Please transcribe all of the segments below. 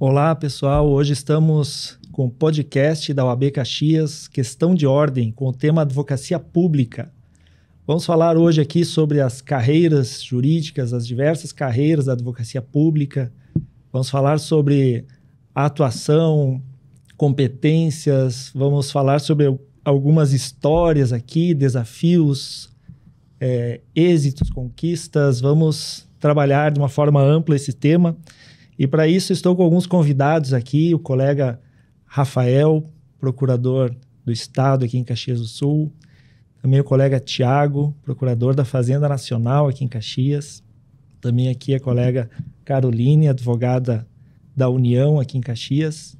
Olá, pessoal. Hoje estamos com o podcast da OAB Caxias, Questão de Ordem, com o tema Advocacia Pública. Vamos falar hoje aqui sobre as carreiras jurídicas, as diversas carreiras da advocacia pública. Vamos falar sobre atuação, competências, vamos falar sobre algumas histórias aqui, desafios, é, êxitos, conquistas. Vamos trabalhar de uma forma ampla esse tema. E para isso estou com alguns convidados aqui, o colega Rafael, procurador do Estado aqui em Caxias do Sul, também o colega Tiago, procurador da Fazenda Nacional aqui em Caxias, também aqui a colega Caroline, advogada da União aqui em Caxias.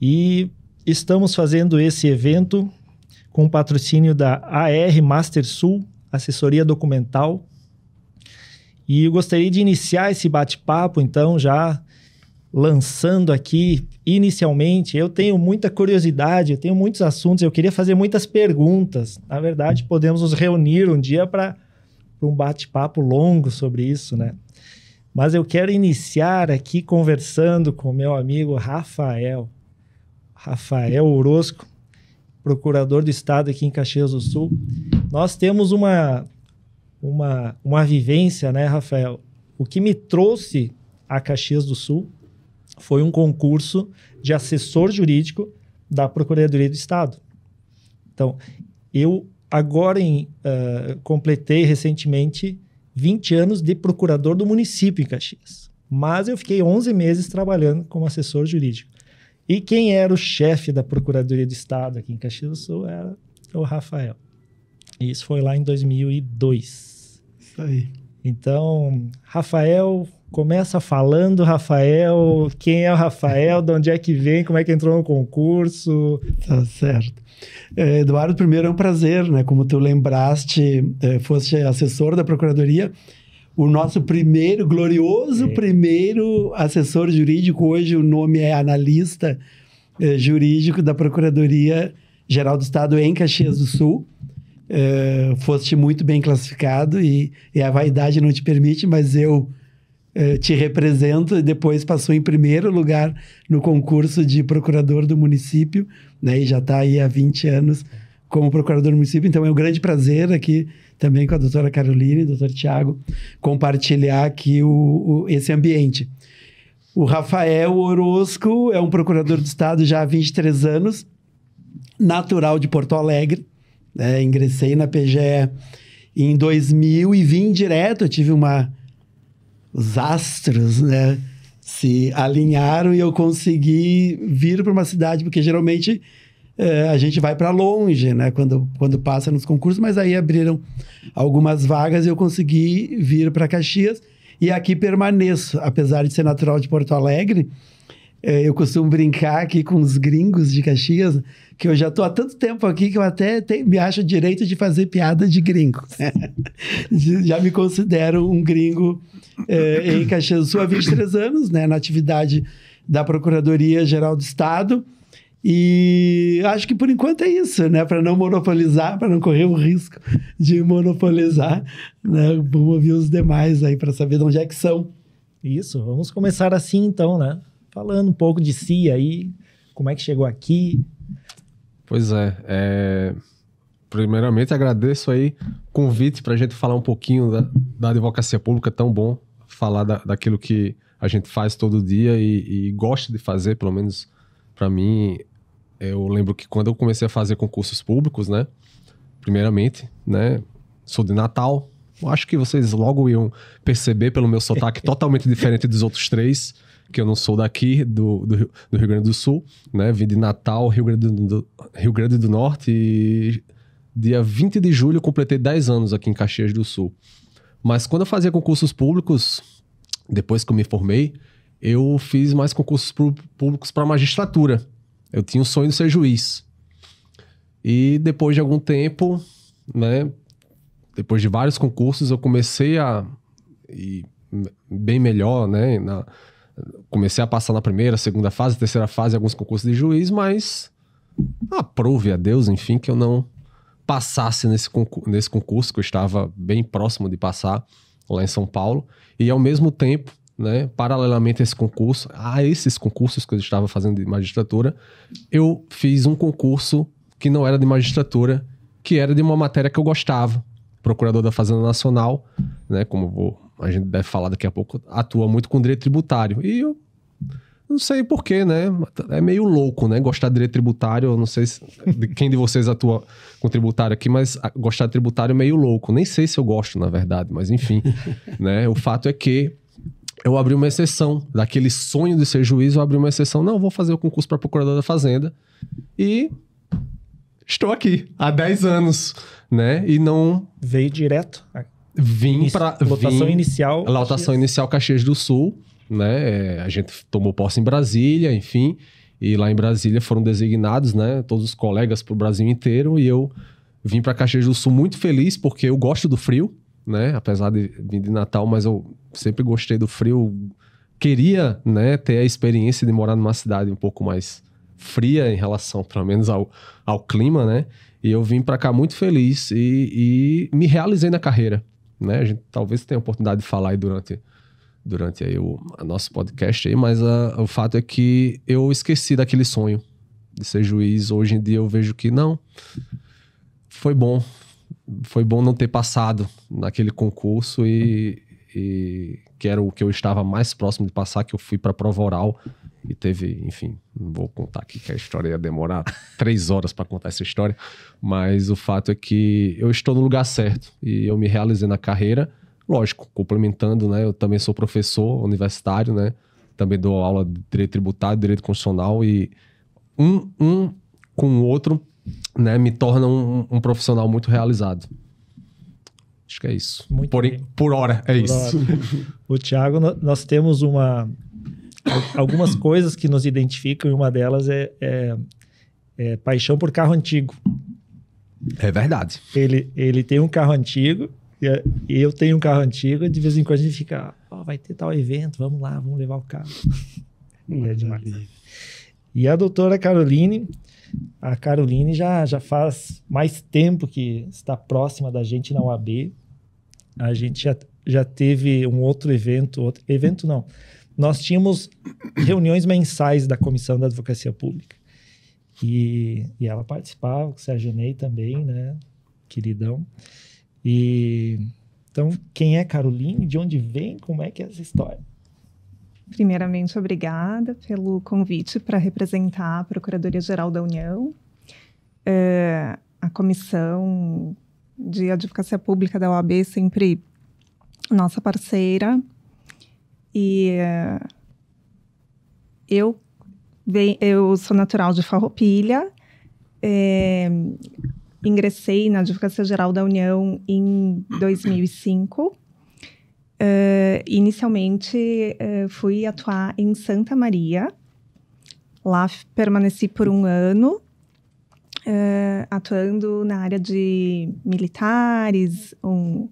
E estamos fazendo esse evento com o patrocínio da AR Master Sul, assessoria documental, e eu gostaria de iniciar esse bate-papo, então, já lançando aqui inicialmente. Eu tenho muita curiosidade, eu tenho muitos assuntos, eu queria fazer muitas perguntas. Na verdade, podemos nos reunir um dia para um bate-papo longo sobre isso, né? Mas eu quero iniciar aqui conversando com meu amigo Rafael, Rafael Orozco, procurador do Estado aqui em Caxias do Sul. Nós temos uma uma, uma vivência, né, Rafael? O que me trouxe a Caxias do Sul foi um concurso de assessor jurídico da Procuradoria do Estado. Então, eu agora em, uh, completei recentemente 20 anos de procurador do município em Caxias. Mas eu fiquei 11 meses trabalhando como assessor jurídico. E quem era o chefe da Procuradoria do Estado aqui em Caxias do Sul era o Rafael isso foi lá em 2002. Isso aí. Então, Rafael, começa falando, Rafael, quem é o Rafael, de onde é que vem, como é que entrou no concurso. Tá certo. É, Eduardo, primeiro é um prazer, né? Como tu lembraste, é, foste assessor da Procuradoria, o nosso primeiro, glorioso é. primeiro assessor jurídico, hoje o nome é analista é, jurídico da Procuradoria Geral do Estado em Caxias do Sul uh, foste muito bem classificado e, e, a vaidade não te permite, mas eu eh, te represento e depois passou em primeiro lugar no concurso de procurador do município, né? E já está aí há 20 anos como procurador do município. Então é um grande prazer aqui também com a doutora Caroline e o doutor Tiago compartilhar aqui o, o, esse ambiente. O Rafael Orozco é um procurador do Estado já há 23 anos, natural de Porto Alegre, né? Ingressei na PGE em 2000 e vim direto. Eu tive uma. Os astros, né? Se alinharam e eu consegui vir para uma cidade, porque geralmente é, a gente vai para longe, né? Quando, quando passa nos concursos, mas aí abriram algumas vagas e eu consegui vir para Caxias. E aqui permaneço, apesar de ser natural de Porto Alegre. É, eu costumo brincar aqui com os gringos de Caxias, que eu já estou há tanto tempo aqui que eu até tenho, me acho direito de fazer piada de gringo. já me considero um gringo é, em Caxias do Sul há 23 anos, né, na atividade da Procuradoria Geral do Estado. E acho que por enquanto é isso, né? Para não monopolizar, para não correr o risco de monopolizar, né? Vamos ouvir os demais aí para saber de onde é que são. Isso, vamos começar assim então, né? Falando um pouco de si aí, como é que chegou aqui, Pois é, é... Primeiramente, agradeço aí o convite para a gente falar um pouquinho da, da advocacia pública. É tão bom falar da, daquilo que a gente faz todo dia e, e gosta de fazer, pelo menos para mim. Eu lembro que quando eu comecei a fazer concursos públicos, né? Primeiramente, né? Sou de Natal. Acho que vocês logo iam perceber pelo meu sotaque totalmente diferente dos outros três que eu não sou daqui, do, do, do Rio Grande do Sul, né? Vim de Natal, Rio Grande do, do, Rio Grande do Norte e dia 20 de julho completei 10 anos aqui em Caxias do Sul. Mas quando eu fazia concursos públicos, depois que eu me formei, eu fiz mais concursos públicos para magistratura. Eu tinha o sonho de ser juiz. E depois de algum tempo, né, depois de vários concursos, eu comecei a ir bem melhor, né, na, comecei a passar na primeira, segunda fase, terceira fase, alguns concursos de juiz, mas aprove a Deus, enfim, que eu não passasse nesse, concurso, nesse concurso que eu estava bem próximo de passar lá em São Paulo. E ao mesmo tempo, né, paralelamente a esse concurso, a esses concursos que eu estava fazendo de magistratura, eu fiz um concurso que não era de magistratura, que era de uma matéria que eu gostava, procurador da Fazenda Nacional, né, como vou a gente deve falar daqui a pouco, atua muito com direito tributário. E eu não sei porquê, né? É meio louco, né? Gostar de direito tributário, eu não sei se, de quem de vocês atua com tributário aqui, mas gostar de tributário é meio louco. Nem sei se eu gosto, na verdade, mas enfim. né? O fato é que eu abri uma exceção. Daquele sonho de ser juiz, eu abri uma exceção. Não, vou fazer o concurso para procurador da Fazenda. E estou aqui há 10 anos, né? E não. Veio direto. Vim para. Lotação vim, inicial. Lotação Caxias. inicial Caxias do Sul, né? É, a gente tomou posse em Brasília, enfim. E lá em Brasília foram designados, né? Todos os colegas para o Brasil inteiro. E eu vim para Caxias do Sul muito feliz, porque eu gosto do frio, né? Apesar de vir de Natal, mas eu sempre gostei do frio. Queria, né, ter a experiência de morar numa cidade um pouco mais fria em relação, pelo menos, ao, ao clima, né? E eu vim para cá muito feliz e, e me realizei na carreira né? A gente talvez tenha a oportunidade de falar aí durante, durante aí o nosso podcast aí, mas a, ah, o fato é que eu esqueci daquele sonho de ser juiz. Hoje em dia eu vejo que não, foi bom. Foi bom não ter passado naquele concurso e, e que era o que eu estava mais próximo de passar, que eu fui para prova oral e teve, enfim, não vou contar aqui que a história ia demorar três horas para contar essa história, mas o fato é que eu estou no lugar certo e eu me realizei na carreira, lógico, complementando, né? Eu também sou professor universitário, né? Também dou aula de direito tributário, direito constitucional e um, um com o outro, né? Me torna um, um profissional muito realizado. Acho que é isso. Muito por, bem. por hora, é por isso. Hora. o Tiago, nós temos uma algumas coisas que nos identificam e uma delas é, é, é paixão por carro antigo. É verdade. Ele, ele tem um carro antigo e é, eu tenho um carro antigo e de vez em quando a gente fica, oh, vai ter tal evento, vamos lá, vamos levar o carro. Hum, é, é demais. E a doutora Caroline, a Caroline já, já faz mais tempo que está próxima da gente na UAB. A gente já, já teve um outro evento, outro evento não, nós tínhamos reuniões mensais da Comissão da Advocacia Pública. E, e ela participava, Sérgio Ney também, né? Queridão. E então, quem é Caroline? De onde vem? Como é que é essa história? Primeiramente, obrigada pelo convite para representar a Procuradoria-Geral da União, é, a Comissão de Advocacia Pública da OAB sempre nossa parceira e uh, eu, bem, eu sou natural de Farroupilha, é, ingressei na Advocacia Geral da União em 2005. Uh, eh, inicialmente, uh, fui atuar em Santa Maria. Lá permaneci por um ano, uh, atuando na área de militares, um,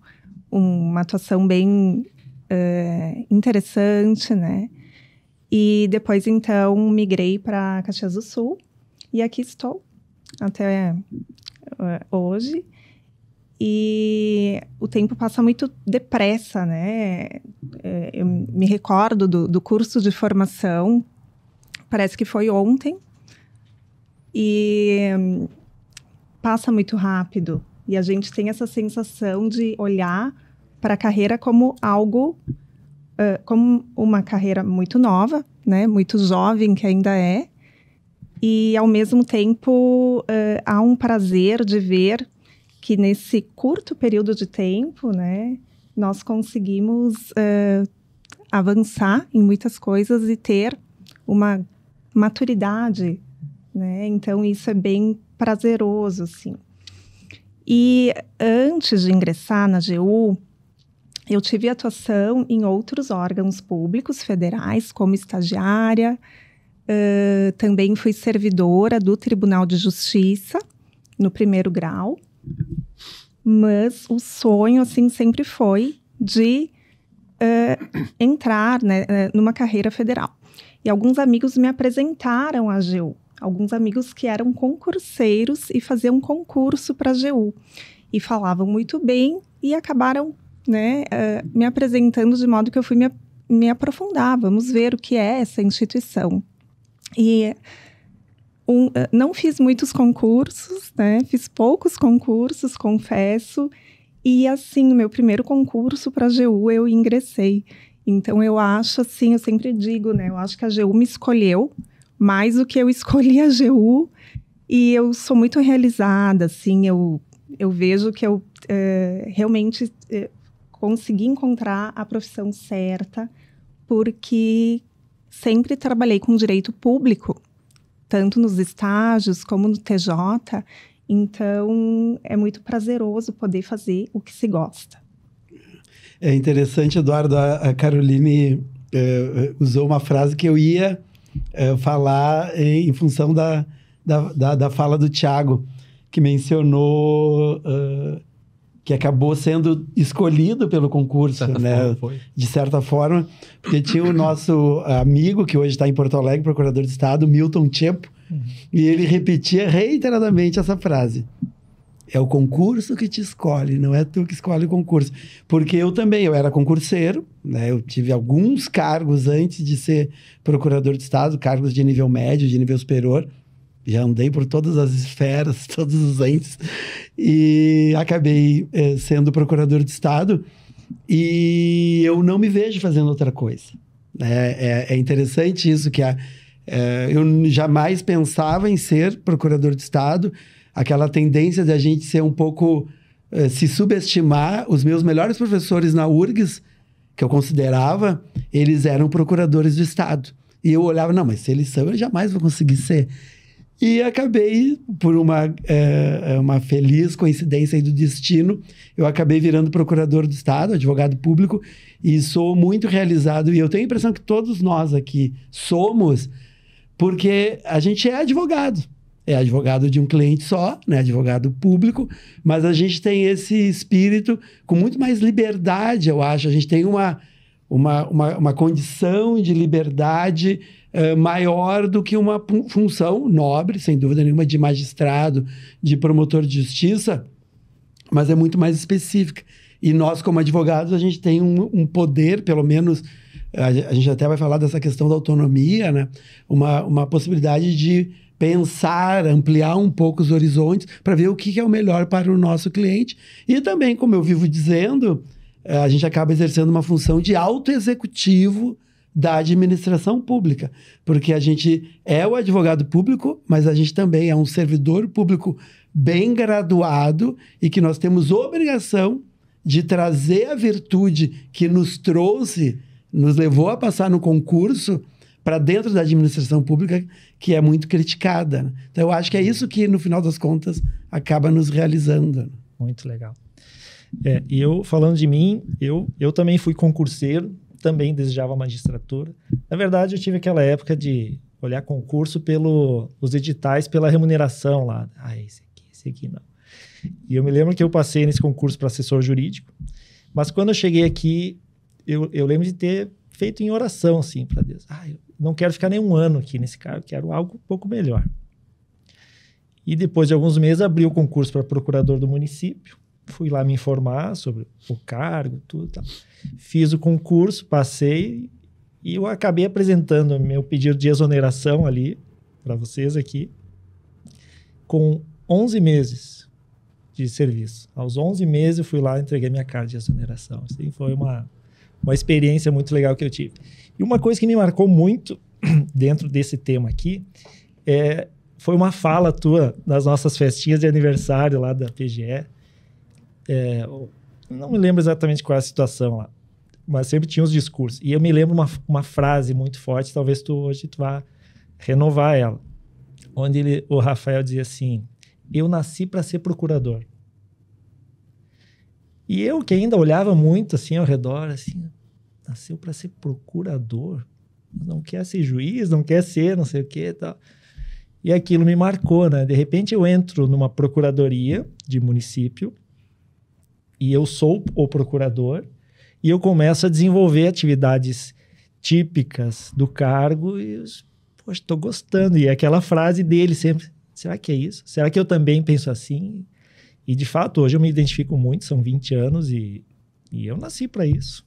uma atuação bem uh, interessante, né? E depois, então, migrei para Caxias do Sul e aqui estou até uh, hoje. E o tempo passa muito depressa, né? Eh, eu me recordo do, do curso de formação, parece que foi ontem, e hum, passa muito rápido. E a gente tem essa sensação de olhar para a carreira como algo, uh, como uma carreira muito nova, né? Muito jovem que ainda é. E, ao mesmo tempo, uh, há um prazer de ver que nesse curto período de tempo, né? Nós conseguimos uh, avançar em muitas coisas e ter uma maturidade, né? Então, isso é bem prazeroso, assim. E antes de ingressar na GU, eu tive atuação em outros órgãos públicos federais, como estagiária, uh, também fui servidora do Tribunal de Justiça, no primeiro grau. Mas o sonho, assim, sempre foi de uh, entrar né, numa carreira federal. E alguns amigos me apresentaram a AGU, alguns amigos que eram concurseiros e faziam concurso para a AGU. E falavam muito bem e acabaram né, uh, me apresentando de modo que eu fui me, me aprofundar. Vamos ver o que é essa instituição. E um, ah, não fiz muitos concursos, né? Fiz poucos concursos, confesso. E assim, o meu primeiro concurso para a GU eu ingressei. Então eu acho assim, eu sempre digo, né? Eu acho que a GU me escolheu mais do que eu escolhi a GU. E eu sou muito realizada, assim, eu, eu vejo que eu é, realmente eh, consegui encontrar a profissão certa, porque sempre trabalhei com direito público, tanto nos estágios como no TJ. Então, é muito prazeroso poder fazer o que se gosta. É interessante, Eduardo. A, Caroline é, usou uma frase que eu ia é, falar em, em função da, da, da, da, fala do Tiago, que mencionou uh, que acabou sendo escolhido pelo concurso, de né? Forma, de certa forma, porque tinha o nosso amigo que hoje está em Porto Alegre, procurador de Estado, Milton Tchepo, uhum. e ele repetia reiteradamente essa frase. É o concurso que te escolhe, não é tu que escolhe o concurso. Porque eu também, eu era concurseiro, né? Eu tive alguns cargos antes de ser procurador de Estado, cargos de nível médio, de nível superior já andei por todas as esferas, todos os entes, e acabei é, sendo procurador de Estado. E eu não me vejo fazendo outra coisa. É, é, é interessante isso, que a, eh, eu jamais pensava em ser procurador de Estado, aquela tendência de a gente ser um pouco. Eh, se subestimar. Os meus melhores professores na URGS, que eu considerava, eles eram procuradores de Estado. E eu olhava, não, mas se eles são, eu jamais vou conseguir ser. E acabei, por uma, é, é uma feliz coincidência do destino, eu acabei virando procurador do Estado, advogado público, e sou muito realizado. E eu tenho a impressão que todos nós aqui somos, porque a gente é advogado. É advogado de um cliente só, né? advogado público, mas a gente tem esse espírito com muito mais liberdade, eu acho. A gente tem uma, uma, uma, uma condição de liberdade eh, maior do que uma função nobre, sem dúvida nenhuma, de magistrado, de promotor de justiça, mas é muito mais específica. E nós, como advogados, a gente tem um, um poder, pelo menos, a, a, gente até vai falar dessa questão da autonomia, né? uma, uma possibilidade de pensar, ampliar um pouco os horizontes para ver o que é o melhor para o nosso cliente. E também, como eu vivo dizendo, eh, a gente acaba exercendo uma função de auto-executivo da administração pública, porque a gente é o advogado público, mas a gente também é um servidor público bem graduado e que nós temos obrigação de trazer a virtude que nos trouxe, nos levou a passar no concurso para dentro da administração pública, que é muito criticada. Né? Então eu acho que é isso que no final das contas acaba nos realizando. Né? Muito legal. É, eu falando de mim, eu, eu também fui concurseiro também desejava magistratura. Na verdade, eu tive aquela época de olhar concurso pelos editais pela remuneração lá. Ah, esse aqui, esse aqui não. E eu me lembro que eu passei nesse concurso para assessor jurídico, mas quando eu cheguei aqui, eu, eu lembro de ter feito em oração assim para Deus. Ah, eu não quero ficar nem um ano aqui nesse cargo, quero algo um pouco melhor. E depois de alguns meses abri o concurso para procurador do município fui lá me informar sobre o cargo, tudo. Tá. Fiz o concurso, passei e eu acabei apresentando meu pedido de exoneração ali para vocês aqui com 11 meses de serviço. Aos 11 meses eu fui lá e entreguei minha carta de exoneração. Assim, foi uma, uma experiência muito legal que eu tive. E uma coisa que me marcou muito dentro desse tema aqui é, foi uma fala tua nas nossas festinhas de aniversário lá da PGE, é, não me lembro exatamente qual era é a situação lá, mas sempre tinha os discursos. E eu me lembro uma, uma frase muito forte, talvez tu hoje tu vá renovar ela, onde ele, o Rafael dizia assim: Eu nasci para ser procurador. E eu que ainda olhava muito assim ao redor, assim, nasceu para ser procurador, não quer ser juiz, não quer ser, não sei o que, tal. E aquilo me marcou, né? De repente eu entro numa procuradoria de município e eu sou o procurador, e eu começo a desenvolver atividades típicas do cargo e, eu, poxa, estou gostando. E é aquela frase dele sempre, será que é isso? Será que eu também penso assim? E, de fato, hoje eu me identifico muito, são 20 anos e, e eu nasci para isso.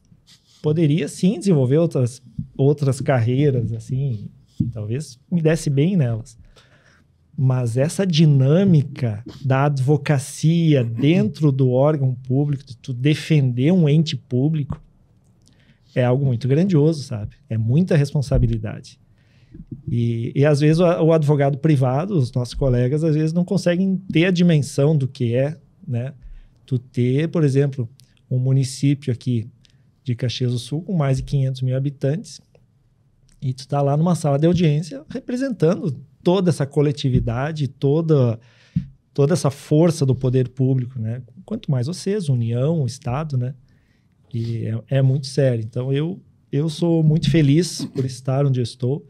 Poderia, sim, desenvolver outras, outras carreiras, assim, talvez me desse bem nelas. Mas essa dinâmica da advocacia dentro do órgão público, de tu defender um ente público, é algo muito grandioso, sabe? É muita responsabilidade. E, e às vezes o, o, advogado privado, os nossos colegas, às vezes não conseguem ter a dimensão do que é, né? Tu ter, por exemplo, um município aqui de Caxias do Sul com mais de 500 mil habitantes e tu tá lá numa sala de audiência representando toda essa coletividade, toda toda essa força do poder público, né? Quanto mais vocês, União, Estado, né? E é, é, muito sério. Então eu eu sou muito feliz por estar onde eu estou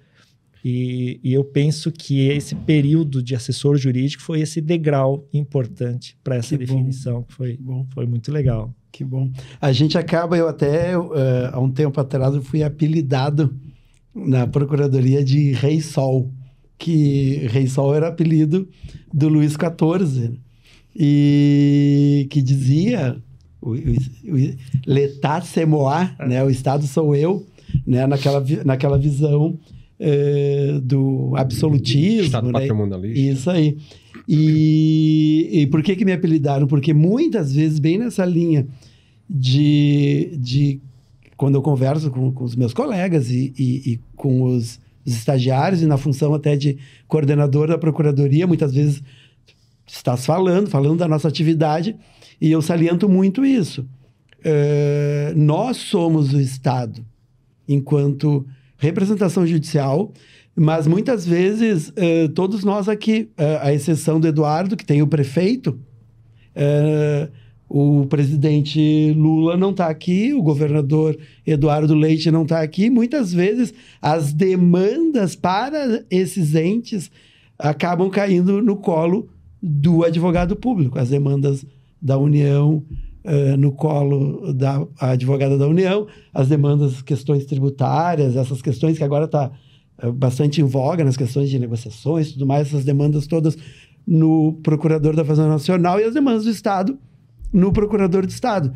e, e eu penso que esse período de assessor jurídico foi esse degrau importante para essa que definição, bom. que foi bom. foi muito legal. Que bom. A gente acaba, eu até uh, há um tempo atrás eu fui apelidado na Procuradoria de Rei Sol que Rei Sol era apelido do Luís XIV, e que dizia o, o, Letá né, o Estado sou eu, né, naquela, naquela visão eh, do absolutismo. Estado né, Isso aí. E, e, por que, que me apelidaram? Porque muitas vezes, bem nessa linha de, de quando eu converso com, com os meus colegas e, e, e com os os estagiários e na função até de coordenador da procuradoria, muitas vezes estás falando, falando da nossa atividade, e eu saliento muito isso. Eh, nós somos o Estado, enquanto representação judicial, mas muitas vezes eh, todos nós aqui, uh, à exceção do Eduardo, que tem o prefeito, é, o presidente Lula não está aqui, o governador Eduardo Leite não está aqui. Muitas vezes as demandas para esses entes acabam caindo no colo do advogado público, as demandas da União uh, no colo da advogada da União, as demandas, questões tributárias, essas questões que agora está uh, eh, bastante em voga nas questões de negociações, tudo mais, essas demandas todas no procurador da Fazenda Nacional e as demandas do Estado no procurador de Estado.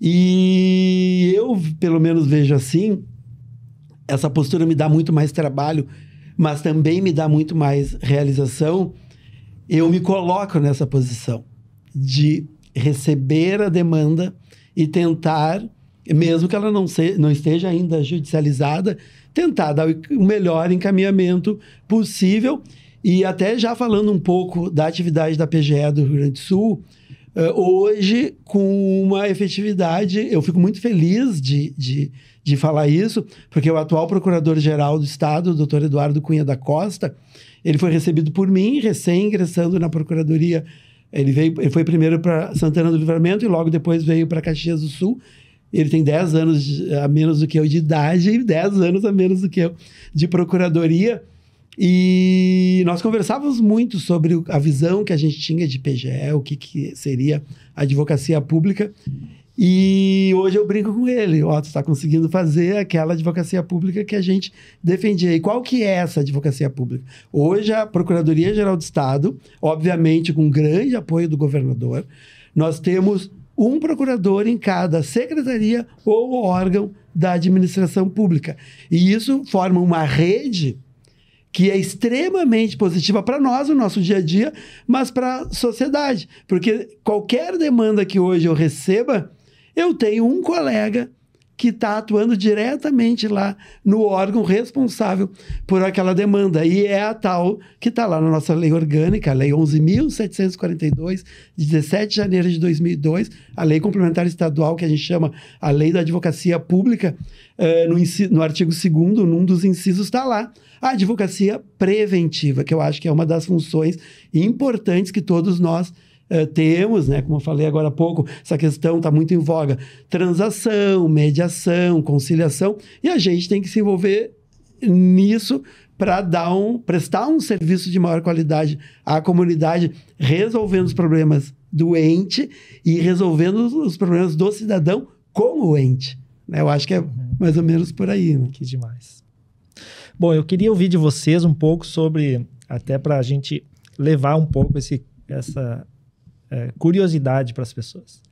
E eu, pelo menos, vejo assim: essa postura me dá muito mais trabalho, mas também me dá muito mais realização. Eu me coloco nessa posição de receber a demanda e tentar, mesmo que ela não, se, não esteja ainda judicializada, tentar dar o melhor encaminhamento possível. E até já falando um pouco da atividade da PGE do Rio Grande do Sul, ah, hoje com uma efetividade. Eu fico muito feliz de, de, de falar isso, porque o atual procurador-geral do Estado, o doutor Eduardo Cunha da Costa, ele foi recebido por mim, recém-ingressando na Procuradoria. Ele, veio, ele foi primeiro para Santana do Livramento e logo depois veio para Caxias do Sul. Ele tem 10 anos a menos do que eu de idade e 10 anos a menos do que eu de procuradoria. E nós conversávamos muito sobre a visão que a gente tinha de PGE, o que, que seria a advocacia pública. E hoje eu brinco com ele, ó, oh, tu está conseguindo fazer aquela advocacia pública que a gente defendia. E qual que é essa advocacia pública? Hoje a Procuradoria Geral do Estado, obviamente com grande apoio do governador, nós temos um procurador em cada secretaria ou órgão da administração pública. E isso forma uma rede que é extremamente positiva para nós, o no nosso dia a dia, mas para a sociedade. Porque qualquer demanda que hoje eu receba, eu tenho um colega que está atuando diretamente lá no órgão responsável por aquela demanda. E é a tal que está lá na nossa lei orgânica, a Lei 11.742, de 17 de janeiro de 2002, a Lei Complementar Estadual, que a gente chama a Lei da Advocacia Pública, eh, no, no artigo 2, num dos incisos, está lá a advocacia preventiva, que eu acho que é uma das funções importantes que todos nós eh, temos, né, como eu falei agora há pouco, essa questão está muito em voga, transação, mediação, conciliação, e a gente tem que se envolver nisso para dar um, prestar um serviço de maior qualidade à comunidade, resolvendo os problemas do ente e resolvendo os problemas do cidadão com o ente. Né? Eu acho que é uhum. mais ou menos por aí. Né? Que demais. Bom, eu queria ouvir de vocês um pouco sobre, até para a gente levar um pouco esse, essa, é, curiosidade para as pessoas.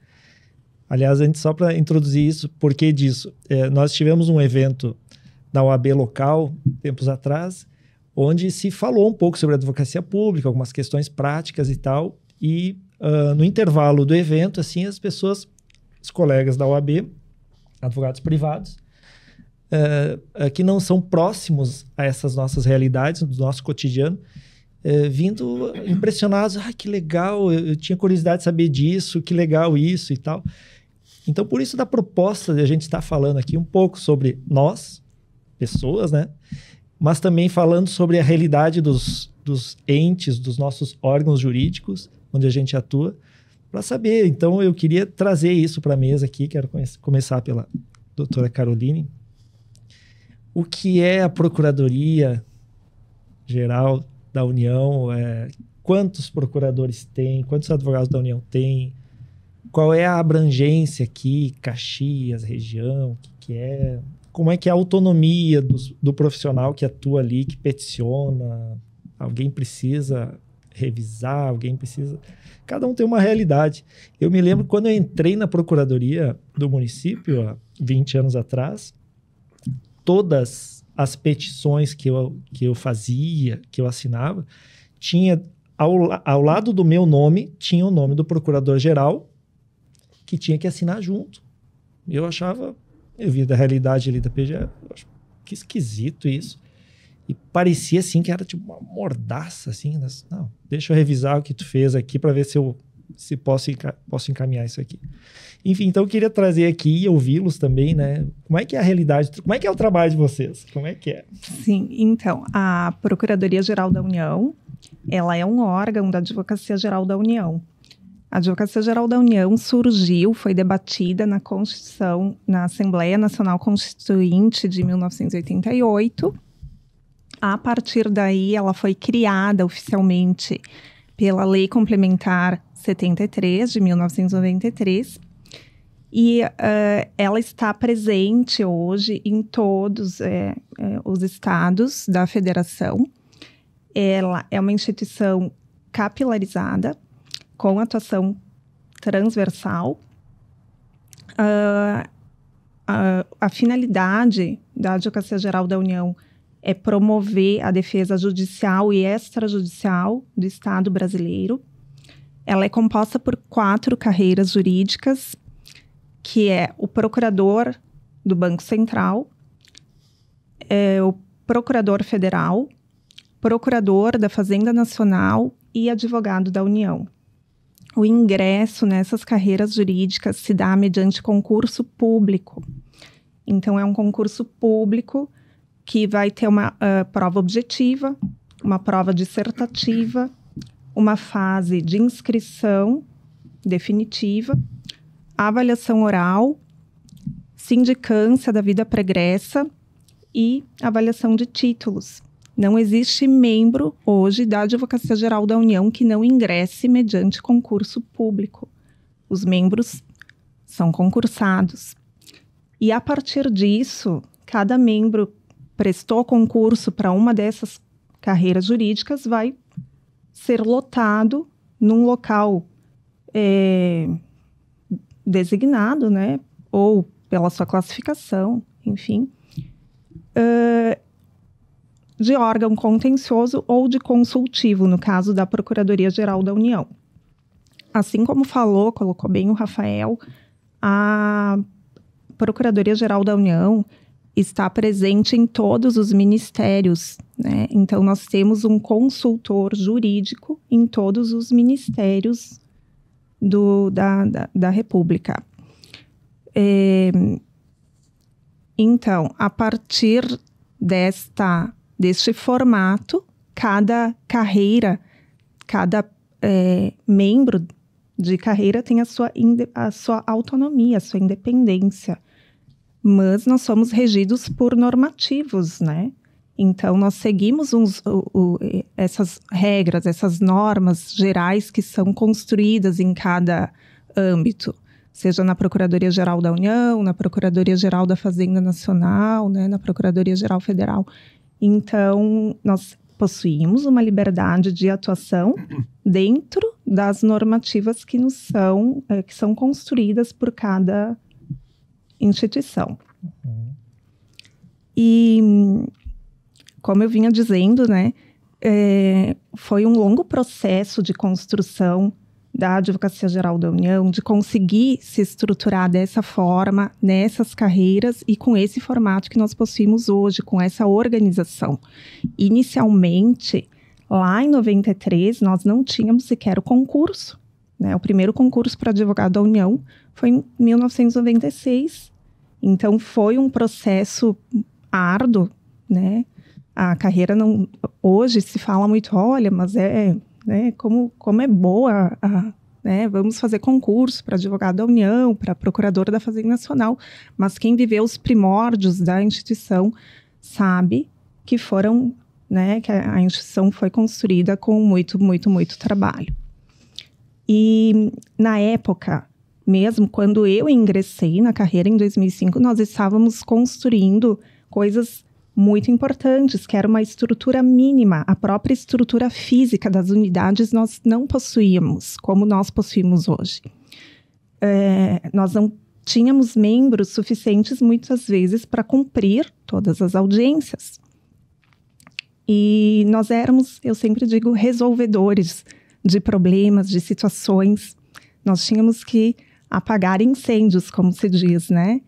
Aliás, antes, só para introduzir isso, por que disso? É, nós tivemos um evento da UAB local, tempos atrás, onde se falou um pouco sobre advocacia pública, algumas questões práticas e tal, e uh, no intervalo do evento, assim, as pessoas, os colegas da UAB, advogados privados, uh, uh, que não são próximos a essas nossas realidades, do nosso cotidiano, é, vindo impressionados. Ah, que legal, eu, tinha curiosidade de saber disso, que legal isso e tal. Então, por isso da proposta de a gente estar tá falando aqui um pouco sobre nós, pessoas, né? Mas também falando sobre a realidade dos, dos entes, dos nossos órgãos jurídicos, onde a gente atua, para saber. Então, eu queria trazer isso para a mesa aqui. Quero começar pela doutora Caroline. O que é a Procuradoria Geral da União, é, quantos procuradores tem, quantos advogados da União tem, qual é a abrangência aqui, Caxias, região, o que, que, é, como é que é a autonomia do, do profissional que atua ali, que peticiona, alguém precisa revisar, alguém precisa. Cada um tem uma realidade. Eu me lembro quando eu entrei na procuradoria do município, há 20 anos atrás, todas as petições que eu, que eu fazia, que eu assinava, tinha ao, ao lado do meu nome, tinha o nome do procurador-geral que tinha que assinar junto. Eu achava, eu vi da realidade ali da PGE, que esquisito isso. E parecia assim que era tipo uma mordaça, assim. Não, deixa eu revisar o que tu fez aqui para ver se eu se posso, posso encaminhar isso aqui. Enfim, então eu queria trazer aqui e ouvi-los também, né? Como é que é a realidade, como é que é o trabalho de vocês? Como é que é? Sim, então, a Procuradoria-Geral da União, ela é um órgão da Advocacia Geral da União. A Advocacia Geral da União surgiu, foi debatida na Constituição, na Assembleia Nacional Constituinte de 1988. A partir daí, ela foi criada oficialmente pela Lei Complementar 73, de 1993. E uh, ela está presente hoje em todos é, é, os estados da federação. Ela é uma instituição capilarizada, com atuação transversal. Uh, a finalidade da Advocacia Geral da União é promover a defesa judicial e extrajudicial do Estado brasileiro ela é composta por quatro carreiras jurídicas, que é o procurador do Banco Central, é, o procurador federal, procurador da Fazenda Nacional e advogado da União. O ingresso nessas carreiras jurídicas se dá mediante concurso público. Então, é um concurso público que vai ter uma uh, prova objetiva, uma prova dissertativa uma fase de inscrição definitiva, avaliação oral, sindicância da vida pregressa e avaliação de títulos. Não existe membro hoje da Advocacia Geral da União que não ingresse mediante concurso público. Os membros são concursados. E a partir disso, cada membro prestou concurso para uma dessas carreiras jurídicas vai ser lotado num local é, designado, né? Ou pela sua classificação, enfim, uh, de órgão contencioso ou de consultivo, no caso da Procuradoria-Geral da União. Assim como falou, colocou bem o Rafael, a Procuradoria-Geral da União está presente em todos os ministérios. Né? Então, nós temos um consultor jurídico em todos os ministérios do, da, da, da República. É, então, a partir desta, deste formato, cada carreira, cada é, membro de carreira tem a sua, a sua autonomia, a sua independência mas nós somos regidos por normativos, né? Então, nós seguimos uns, o, o, essas regras, essas normas gerais que são construídas em cada âmbito, seja na Procuradoria-Geral da União, na Procuradoria-Geral da Fazenda Nacional, né, na Procuradoria-Geral Federal. Então, nós possuímos uma liberdade de atuação dentro das normativas que nos são, é, que são construídas por cada instituição. Uhum. E, como eu vinha dizendo, né, é, foi um longo processo de construção da Advocacia Geral da União, de conseguir se estruturar dessa forma, nessas carreiras e com esse formato que nós possuímos hoje, com essa organização. Inicialmente, lá em 93, nós não tínhamos sequer o concurso. Né? O primeiro concurso para advogado da União foi em 1996. Então foi um processo árduo, né? A carreira não hoje se fala muito, olha, mas é, né, como como é boa a, né? Vamos fazer concurso para advogado da União, para procurador da Fazenda Nacional, mas quem viveu os primórdios da instituição sabe que foram, né, que a instituição foi construída com muito, muito, muito trabalho. E na época, mesmo, quando eu ingressei na carreira em 2005, nós estávamos construindo coisas muito importantes, que era uma estrutura mínima, a própria estrutura física das unidades nós não possuíamos, como nós possuímos hoje. É, nós não tínhamos membros suficientes, muitas vezes, para cumprir todas as audiências. E nós éramos, eu sempre digo, resolvedores de problemas, de situações. Nós tínhamos que apagar incêndios, como se diz, né?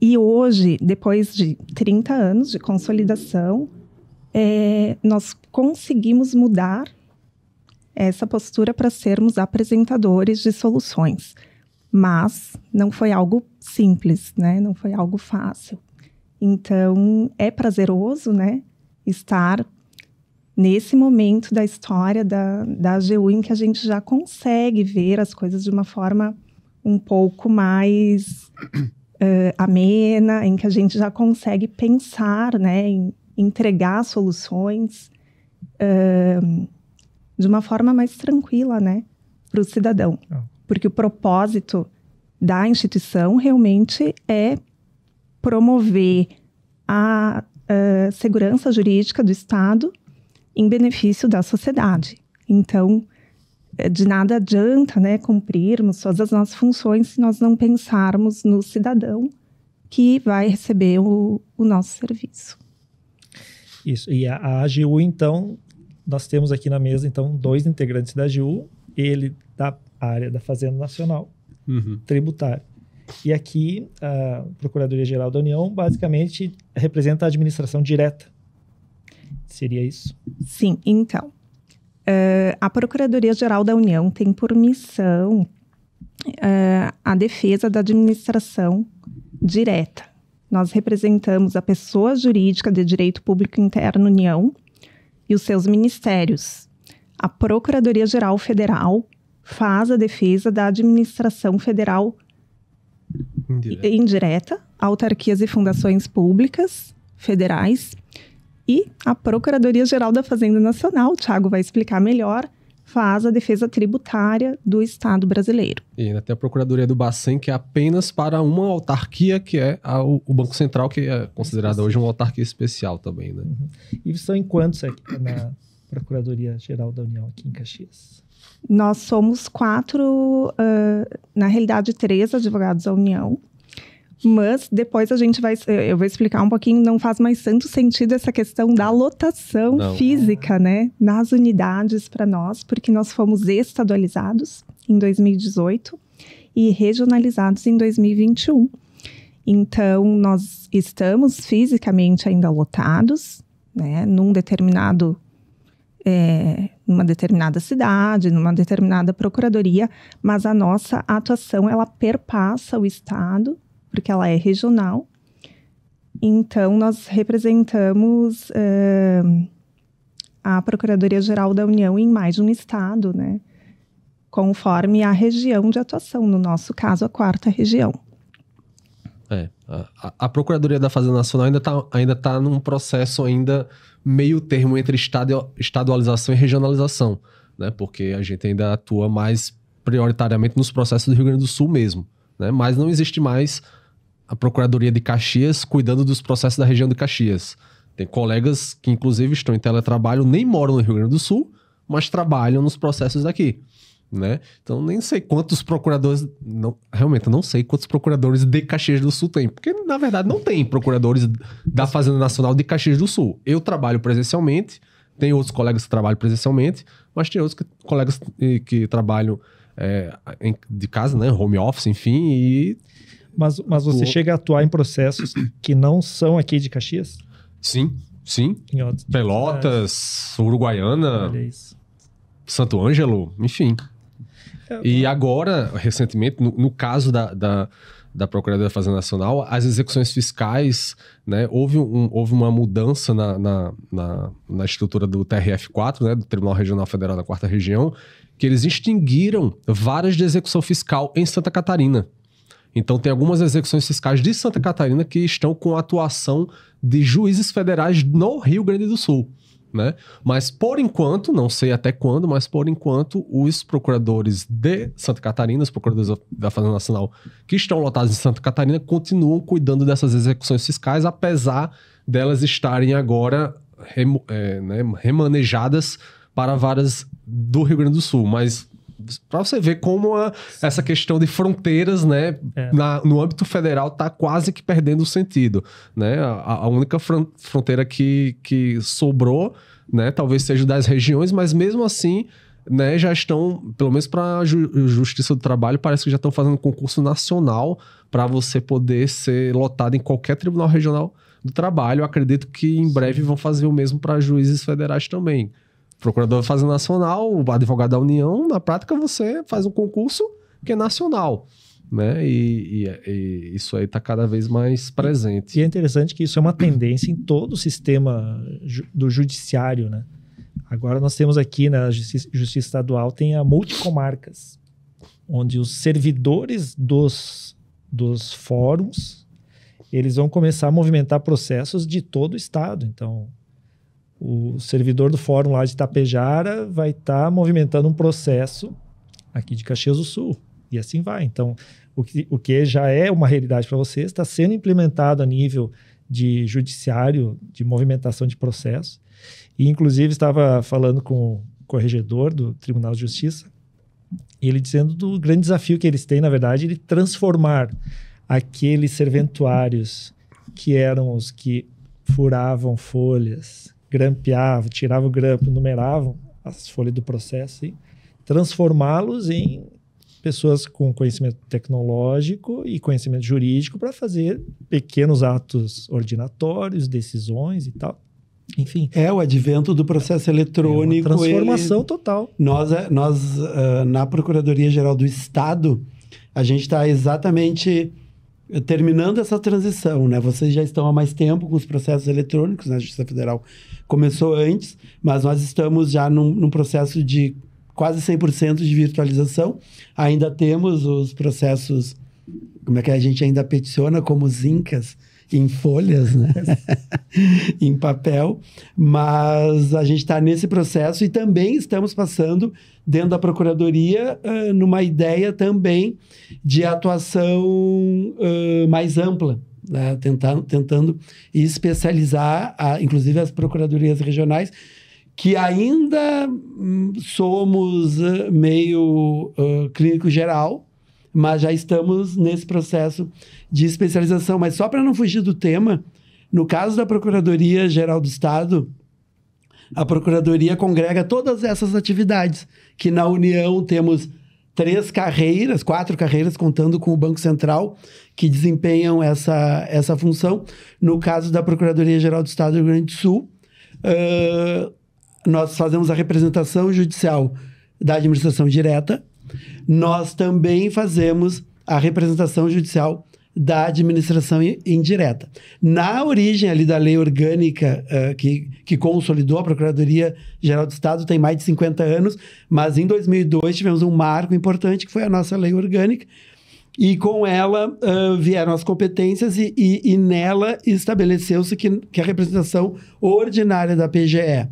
E hoje, depois de 30 anos de consolidação, é, nós conseguimos mudar essa postura para sermos apresentadores de soluções. Mas não foi algo simples, né? Não foi algo fácil. Então, é prazeroso, né? Estar nesse momento da história da, da AGU em que a gente já consegue ver as coisas de uma forma um pouco mais uh, amena, em que a gente já consegue pensar, né, em entregar soluções uh, de uma forma mais tranquila, né, para o cidadão, ah. porque o propósito da instituição realmente é promover a uh, segurança jurídica do Estado em benefício da sociedade. Então, é, de nada adianta né, cumprirmos todas as nossas funções se nós não pensarmos no cidadão que vai receber o, o nosso serviço. Isso, e a, AGU, então, nós temos aqui na mesa, então, dois integrantes da AGU, ele da área da Fazenda Nacional uhum. E aqui, a Procuradoria-Geral da União, basicamente, representa a administração direta. Seria isso? Sim, então. Uh, a Procuradoria-Geral da União tem por missão uh, a defesa da administração direta. Nós representamos a pessoa jurídica de direito público interno União e os seus ministérios. A Procuradoria-Geral Federal faz a defesa da administração federal indireta, indireta autarquias e fundações públicas federais e a Procuradoria-Geral da Fazenda Nacional, o Thiago vai explicar melhor, faz a defesa tributária do Estado brasileiro. E até a Procuradoria do Bacen, que é apenas para uma autarquia, que é a, o Banco Central, que é considerada hoje uma autarquia especial também, né? Uhum. E são em quantos aqui na Procuradoria-Geral da União aqui em Caxias? Nós somos quatro, uh, na realidade três advogados da União, mas depois a gente vai. Eu vou explicar um pouquinho. Não faz mais tanto sentido essa questão da lotação não. física, né? Nas unidades para nós, porque nós fomos estadualizados em 2018 e regionalizados em 2021. Então, nós estamos fisicamente ainda lotados, né? Num determinado é, numa determinada cidade, numa determinada procuradoria, mas a nossa atuação ela perpassa o estado porque ela é regional. Então, nós representamos uh, a Procuradoria-Geral da União em mais de um estado, né? Conforme a região de atuação, no nosso caso, a quarta região. É, a, a Procuradoria da Fazenda Nacional ainda está ainda tá num processo ainda meio termo entre estado estadualização e regionalização, né? Porque a gente ainda atua mais prioritariamente nos processos do Rio Grande do Sul mesmo, né? Mas não existe mais a Procuradoria de Caxias cuidando dos processos da região de Caxias. Tem colegas que, inclusive, estão em teletrabalho, nem moram no Rio Grande do Sul, mas trabalham nos processos daqui. Né? Então, nem sei quantos procuradores. Não, realmente, eu não sei quantos procuradores de Caxias do Sul tem, porque na verdade não tem procuradores da Fazenda Nacional de Caxias do Sul. Eu trabalho presencialmente, tem outros colegas que trabalham presencialmente, mas tem outros que, colegas que, eh, que trabalham é, em, de casa, né? home office, enfim, e mas, mas você chega a atuar em processos que não são aqui de Caxias? Sim, sim. Pelotas, Uruguaiana, Santo Ângelo, enfim. É, e é. agora, recentemente, no, no caso da, da da Procuradoria da Fazenda Nacional, as execuções fiscais, né, houve, um, houve uma mudança na, na, na, na estrutura do TRF4, né, do Tribunal Regional Federal da Quarta Região, que eles extinguiram varas de execução fiscal em Santa Catarina. Então, tem algumas execuções fiscais de Santa Catarina que estão com atuação de juízes federais no Rio Grande do Sul. Né? Mas por enquanto, não sei até quando, mas por enquanto, os procuradores de Santa Catarina, os procuradores da Fazenda Nacional que estão lotados em Santa Catarina, continuam cuidando dessas execuções fiscais, apesar delas estarem agora é, né, remanejadas para varas do Rio Grande do Sul. Mas para você ver como a, essa questão de fronteiras, né, é. na, no âmbito federal está quase que perdendo o sentido, né? A, a única fronteira que, que sobrou, né, talvez seja das regiões, mas mesmo assim, né, já estão, pelo menos para ju Justiça do Trabalho, parece que já estão fazendo concurso nacional para você poder ser lotado em qualquer tribunal regional do trabalho. Eu acredito que em breve vão fazer o mesmo para juízes federais também procurador faz nacional, o advogado da União, na prática você faz um concurso que é nacional. Né? E, e, e isso aí está cada vez mais presente. E é interessante que isso é uma tendência em todo o sistema ju do judiciário. Né? Agora nós temos aqui na né, justiça, justiça estadual tem a multicomarcas, onde os servidores dos, dos fóruns eles vão começar a movimentar processos de todo o estado. Então, o servidor do fórum lá de Itapejara vai estar tá movimentando um processo aqui de Caxias do Sul. E assim vai. Então, o que, o que já é uma realidade para vocês está sendo implementado a nível de judiciário, de movimentação de processo. E, inclusive, estava falando com o corregedor do Tribunal de Justiça, e ele dizendo do grande desafio que eles têm, na verdade, de transformar aqueles serventuários que eram os que furavam folhas, grampeavam, tiravam o grampo, numeravam as folhas do processo e transformá-los em pessoas com conhecimento tecnológico e conhecimento jurídico para fazer pequenos atos ordinatórios, decisões e tal. Enfim. É o advento do processo é eletrônico. É transformação ele... total. Nós, eh, nós eh, na Procuradoria Geral do Estado, a gente está exatamente terminando essa transição, né? Vocês já estão há mais tempo com os processos eletrônicos, né? A Justiça Federal começou antes, mas nós estamos já num, num processo de quase 100% de virtualização. Ainda temos os processos, como é que a gente ainda peticiona como os incas, em folhas, né? em papel, mas a gente está nesse processo e também estamos passando dentro da Procuradoria uh, numa ideia também de atuação uh, mais ampla. Né? tentando especializar, a, inclusive, as procuradorias regionais, que ainda hum, somos ah, meio uh, clínico geral, mas já estamos nesse processo de especialização. Mas só para não fugir do tema, no caso da Procuradoria Geral do Estado, a Procuradoria congrega todas essas atividades, que na União temos três carreiras, quatro carreiras, contando com o Banco Central, que desempenham essa, essa função. No caso da Procuradoria-Geral do Estado do Rio Grande do Sul, uh, nós fazemos a representação judicial da administração direta, nós também fazemos a representação judicial da administração indireta. Na origem ali da lei orgânica uh, que, que consolidou a Procuradoria Geral do Estado, tem mais de 50 anos, mas em 2002 tivemos um marco importante que foi a nossa lei orgânica, e com ela uh, vieram as competências e, e, e nela estabeleceu-se que, que a representação ordinária da PGE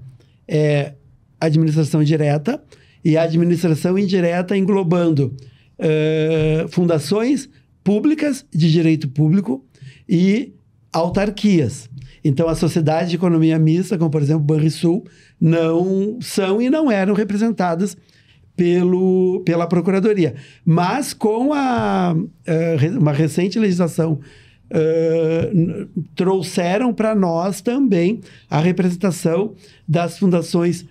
é administração direta e a administração indireta englobando uh, fundações, públicas de direito público e autarquias. Então, as sociedades de economia mista, como por exemplo o Banrisul, não são e não eram representadas pelo, pela Procuradoria. Mas com a, eh, uma recente legislação, eh, trouxeram para nós também a representação das fundações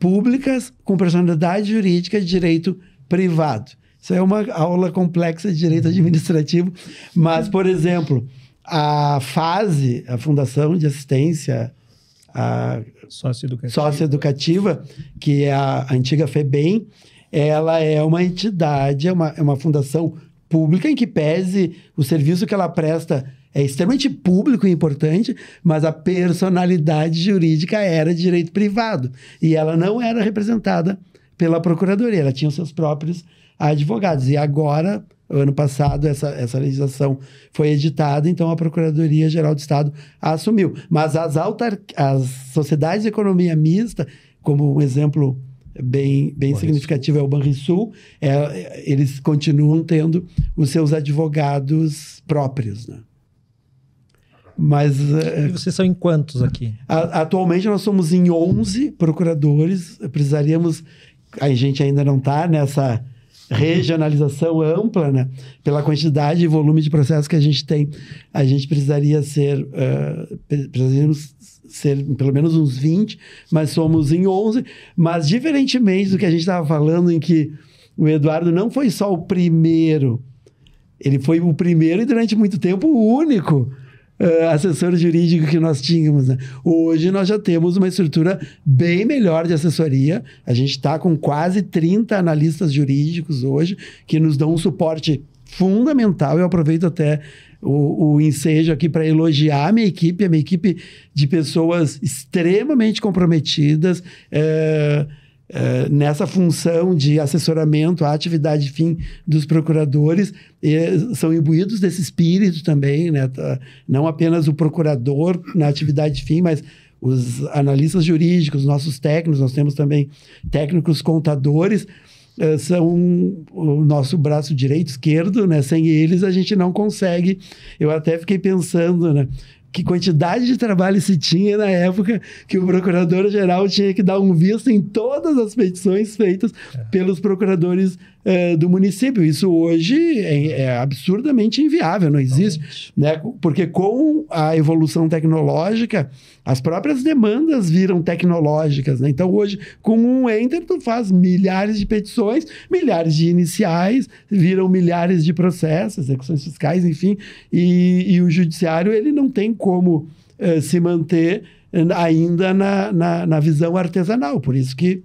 públicas com personalidade jurídica de direito privado. Isso é uma aula complexa de direito administrativo, mas, por exemplo, a FASE, a Fundação de Assistência a Socioeducativa, Socioeducativa que é a antiga FEBEM, ela é uma entidade, é uma, é uma fundação pública em que pese o serviço que ela presta é extremamente público e importante, mas a personalidade jurídica era de direito privado e ela não era representada pela procuradoria, ela tinha os seus próprios a advogados. E agora, ano passado, essa, essa legislação foi editada, então a Procuradoria-Geral do Estado assumiu. Mas as, altar, as sociedades de economia mista, como um exemplo bem, bem significativo é o Banrisul, é, eles continuam tendo os seus advogados próprios, né? Mas, eh, e eh, vocês são em quantos aqui? atualmente nós somos em 11 procuradores, precisaríamos... A gente ainda não está nessa regionalização ampla, né? Pela quantidade e volume de processos que a gente tem, a gente precisaria ser, uh, precisaríamos ser pelo menos uns 20, mas somos em 11. Mas, diferentemente do que a gente estava falando, em que o Eduardo não foi só o primeiro, ele foi o primeiro e durante muito tempo o único uh, assessor jurídico que nós tínhamos. Né? Hoje nós já temos uma estrutura bem melhor de assessoria. A gente está com quase 30 analistas jurídicos hoje que nos dão um suporte fundamental. Eu aproveito até o, o ensejo aqui para elogiar a minha equipe, a minha equipe de pessoas extremamente comprometidas. uh, eh, nessa função de assessoramento à atividade fim dos procuradores, e, são imbuídos desse espírito também, né? Tá, não apenas o procurador na atividade fim, mas os analistas jurídicos, nossos técnicos, nós temos também técnicos contadores, eh, são o nosso braço direito, esquerdo, né? Sem eles a gente não consegue. Eu até fiquei pensando, né? que quantidade de trabalho se tinha na época que o procurador-geral tinha que dar um visto em todas as petições feitas é. pelos procuradores eh, do município. Isso hoje é, é absurdamente inviável, não existe. Né? Porque com a evolução tecnológica, as próprias demandas viram tecnológicas. Né? Então, hoje, com um enter, tu faz milhares de petições, milhares de iniciais, viram milhares de processos, execuções fiscais, enfim. E, e o judiciário ele não tem como uh, se manter ainda na, na, na visão artesanal. Por isso que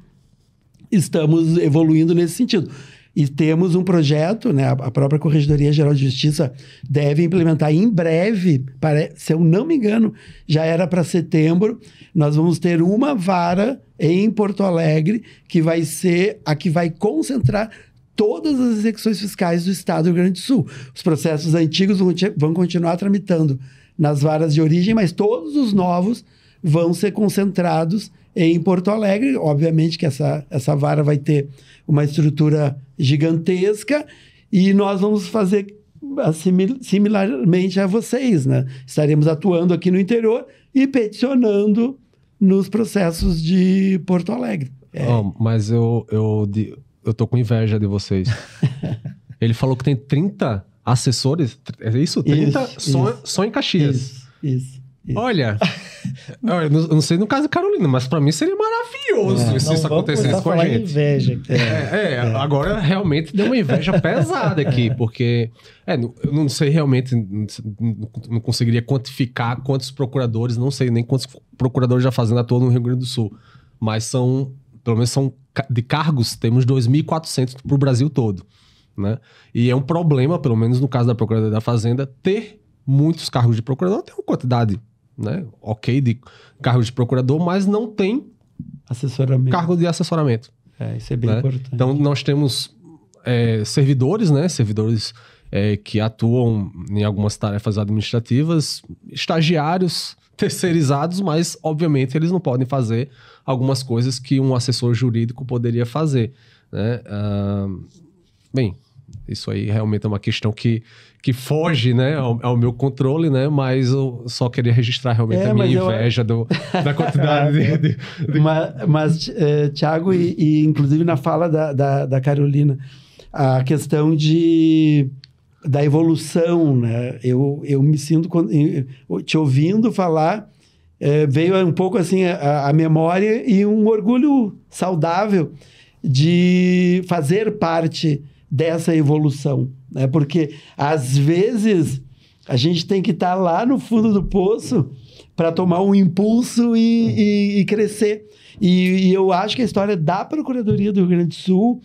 estamos evoluindo nesse sentido. E temos um projeto, né? A própria Corregedoria Geral de Justiça deve implementar em breve, para, se eu não me engano, já era para setembro. Nós vamos ter uma vara em Porto Alegre que vai ser a que vai concentrar todas as execuções fiscais do Estado do Rio Grande do Sul. Os processos antigos vão continuar tramitando nas varas de origem, mas todos os novos vão ser concentrados em Porto Alegre. Obviamente que essa, essa vara vai ter uma estrutura gigantesca e nós vamos fazer similarmente a vocês, né? Estaremos atuando aqui no interior e peticionando nos processos de Porto Alegre. É. Oh, mas eu, eu, eu tô com inveja de vocês. Ele falou que tem 30 assessores, é isso? 30 isso, só, isso, só em Caxias. Isso, isso, isso. Olha, Não, eu não, eu não, sei no caso da Carolina, mas para mim seria maravilhoso é, se isso acontecesse com a gente. Inveja. É, é, é, agora realmente deu uma inveja pesada aqui, porque é, eu não sei realmente, não conseguiria quantificar quantos procuradores, não sei nem quantos procuradores já fazendo ator no Rio Grande do Sul, mas são, pelo menos são de cargos, temos 2.400 para o Brasil todo. Né? E é um problema, pelo menos no caso da Procuradoria da Fazenda, ter muitos cargos de procurador, tem uma quantidade né, ok de cargo de procurador, mas não tem cargo de assessoramento. É, isso é bem né? importante. Então, nós temos é, servidores, né? Servidores é, que atuam em algumas tarefas administrativas, estagiários terceirizados, mas, obviamente, eles não podem fazer algumas coisas que um assessor jurídico poderia fazer, né? Ah, bem, isso aí realmente é uma questão que, que foge né, ao, ao meu controle, né? Mas eu só queria registrar realmente é, a minha inveja eu... do, da quantidade de, é. de, de... Mas, mas é, eh, Tiago, e, e, inclusive na fala da, da, da Carolina, a questão de da evolução, né? Eu, eu me sinto te ouvindo falar é, veio um pouco assim a, a, memória e um orgulho saudável de fazer parte dessa evolução, né? Porque às vezes a gente tem que estar tá lá no fundo do poço para tomar um impulso e, e, e crescer. E, e, eu acho que a história da Procuradoria do Rio Grande do Sul,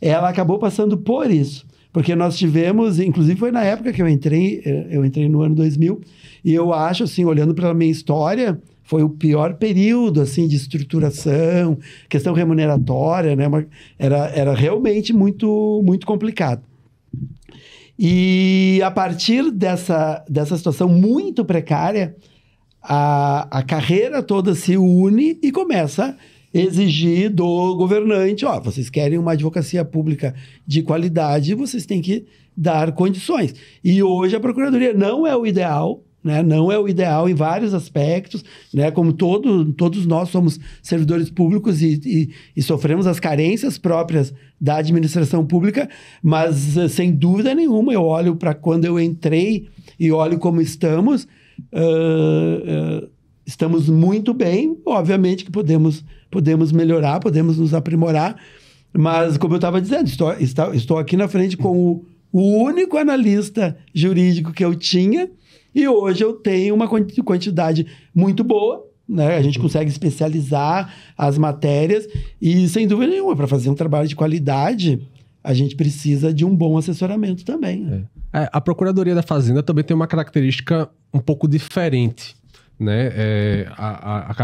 ela acabou passando por isso. Porque nós tivemos, inclusive foi na época que eu entrei, eh, eu entrei no ano 2000, e eu acho, assim, olhando para a minha história, foi o pior período assim de estruturação, questão remuneratória, né? Era, era realmente muito muito complicado. E a partir dessa, dessa situação muito precária, a, a carreira toda se une e começa a exigir do governante: ó, oh, vocês querem uma advocacia pública de qualidade, vocês têm que dar condições. E hoje a Procuradoria não é o ideal, né? Não é o ideal em vários aspectos, né? Como todo, todos nós somos servidores públicos e, e, e, sofremos as carências próprias da administração pública, mas eh, sem dúvida nenhuma eu olho para quando eu entrei e olho como estamos, uh, uh, estamos muito bem. Obviamente que podemos podemos melhorar, podemos nos aprimorar, mas como eu estava dizendo, estou, estou, aqui na frente com o, o único analista jurídico que eu tinha e hoje eu tenho uma quantidade muito boa, né? A gente uhum. consegue especializar as matérias e, sem dúvida nenhuma, para fazer um trabalho de qualidade, a gente precisa de um bom assessoramento também. Né? É. é. a Procuradoria da Fazenda também tem uma característica um pouco diferente. Né? É, a, a